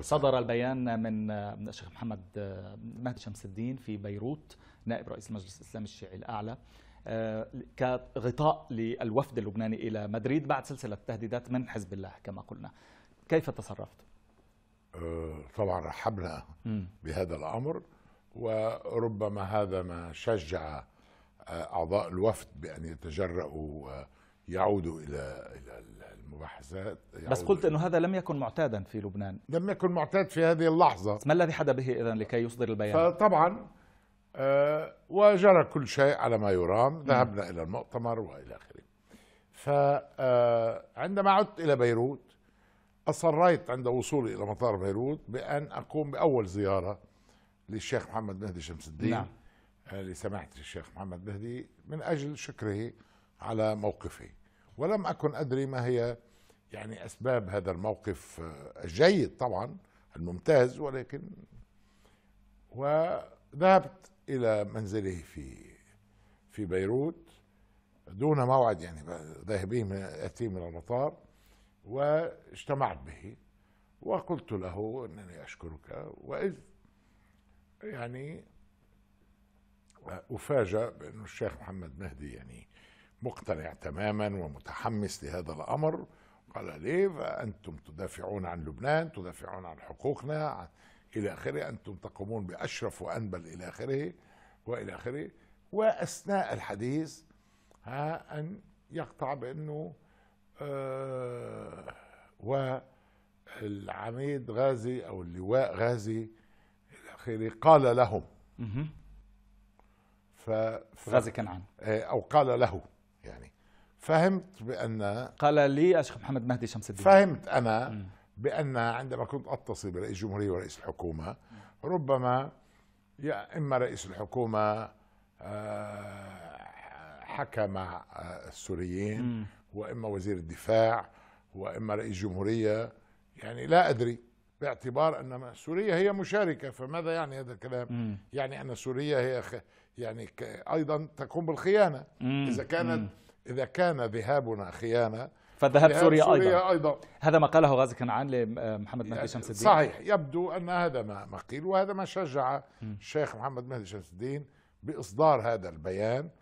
صدر البيان من الشيخ محمد آه، مهدي شمس الدين في بيروت نائب رئيس المجلس الإسلامي الشيعي الأعلى آه، كغطاء للوفد اللبناني إلى مدريد بعد سلسلة تهديدات من حزب الله كما قلنا كيف تصرفت؟ آه، طبعا رحبنا بهذا الأمر وربما هذا ما شجع أعضاء الوفد بأن يتجرأوا ويعودوا إلى إلى المباحثات يعني بس قلت انه هذا لم يكن معتادا في لبنان لم يكن معتاد في هذه اللحظه ما الذي حدا به اذا لكي يصدر البيان فطبعا آه وجرى كل شيء على ما يرام ذهبنا الى المؤتمر والى اخره فعندما آه، عدت الى بيروت اصريت عند وصولي الى مطار بيروت بان اقوم باول زياره للشيخ محمد مهدي شمس الدين نعم. آه، لسماحه الشيخ محمد مهدي من اجل شكره على موقفه ولم أكن أدري ما هي يعني أسباب هذا الموقف آه، الجيد طبعا الممتاز ولكن وذهبت إلى منزله في في بيروت دون موعد يعني ذاهبين أتي من المطار واجتمعت به وقلت له أنني أشكرك وإذ يعني أفاجأ بأنه الشيخ محمد مهدي يعني مقتنع تماما ومتحمس لهذا الامر قال ليه انتم تدافعون عن لبنان تدافعون عن حقوقنا الى اخره انتم تقومون باشرف وانبل الى اخره والى اخره واثناء الحديث ها ان يقطع بانه آه والعميد غازي او اللواء غازي الى اخره قال لهم اها ف... غازي كنعان او قال له فهمت بأن قال لي الشيخ محمد مهدي شمس الدين فهمت أنا بأن عندما كنت أتصل برئيس الجمهورية ورئيس الحكومة ربما يا إما رئيس الحكومة آه، حكى مع آه، السوريين وإما وزير الدفاع وإما رئيس جمهورية يعني لا أدري باعتبار أن سوريا هي مشاركة فماذا يعني هذا الكلام يعني أن سوريا هي يعني أيضا تقوم بالخيانة إذا كانت إذا كان ذهابنا خيانة فذهاب سوريا, سوريا أيضا. أيضا هذا ما قاله غازي كنعان لمحمد مهدي يعني شمس الدين صحيح يبدو أن هذا ما, ما قيل وهذا ما شجع الشيخ محمد مهدي شمس الدين بإصدار هذا البيان